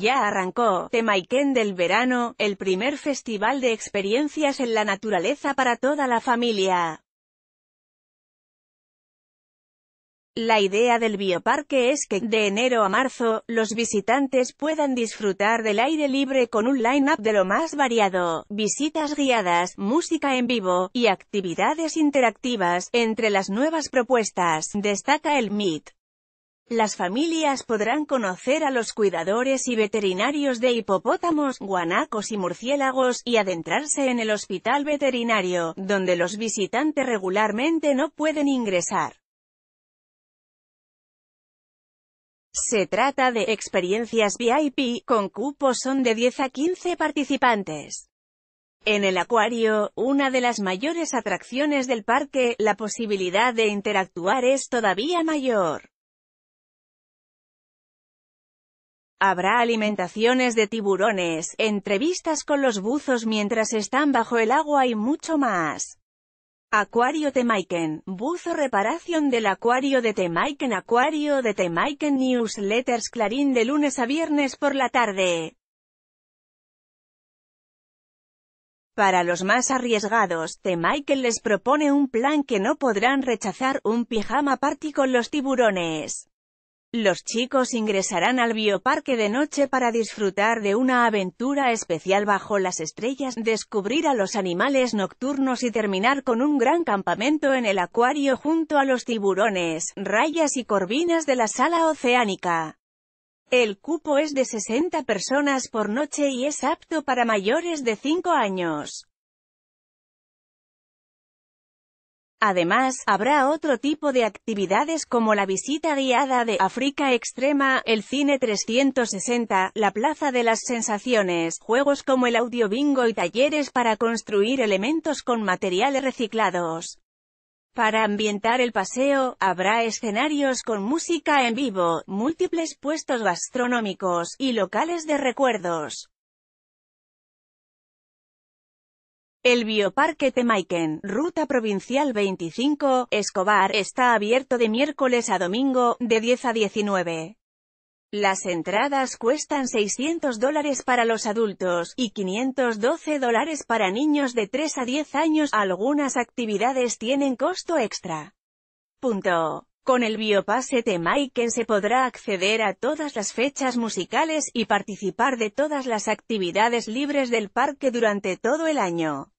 Ya arrancó, Temaiken del verano, el primer festival de experiencias en la naturaleza para toda la familia. La idea del bioparque es que, de enero a marzo, los visitantes puedan disfrutar del aire libre con un line-up de lo más variado, visitas guiadas, música en vivo, y actividades interactivas. Entre las nuevas propuestas, destaca el MIT. Las familias podrán conocer a los cuidadores y veterinarios de hipopótamos, guanacos y murciélagos, y adentrarse en el hospital veterinario, donde los visitantes regularmente no pueden ingresar. Se trata de experiencias VIP, con cupos son de 10 a 15 participantes. En el acuario, una de las mayores atracciones del parque, la posibilidad de interactuar es todavía mayor. Habrá alimentaciones de tiburones, entrevistas con los buzos mientras están bajo el agua y mucho más. Acuario Temaiken, buzo reparación del acuario de Temaiken Acuario de Temaiken Newsletters Clarín de lunes a viernes por la tarde. Para los más arriesgados, Temaiken les propone un plan que no podrán rechazar, un pijama party con los tiburones. Los chicos ingresarán al bioparque de noche para disfrutar de una aventura especial bajo las estrellas, descubrir a los animales nocturnos y terminar con un gran campamento en el acuario junto a los tiburones, rayas y corvinas de la sala oceánica. El cupo es de 60 personas por noche y es apto para mayores de 5 años. Además, habrá otro tipo de actividades como la visita guiada de África Extrema, el Cine 360, la Plaza de las Sensaciones, juegos como el audio bingo y talleres para construir elementos con materiales reciclados. Para ambientar el paseo, habrá escenarios con música en vivo, múltiples puestos gastronómicos, y locales de recuerdos. El Bioparque Temaiken, Ruta Provincial 25, Escobar, está abierto de miércoles a domingo, de 10 a 19. Las entradas cuestan 600 dólares para los adultos, y 512 dólares para niños de 3 a 10 años. Algunas actividades tienen costo extra. Punto. Con el Biopase Maiken se podrá acceder a todas las fechas musicales y participar de todas las actividades libres del parque durante todo el año.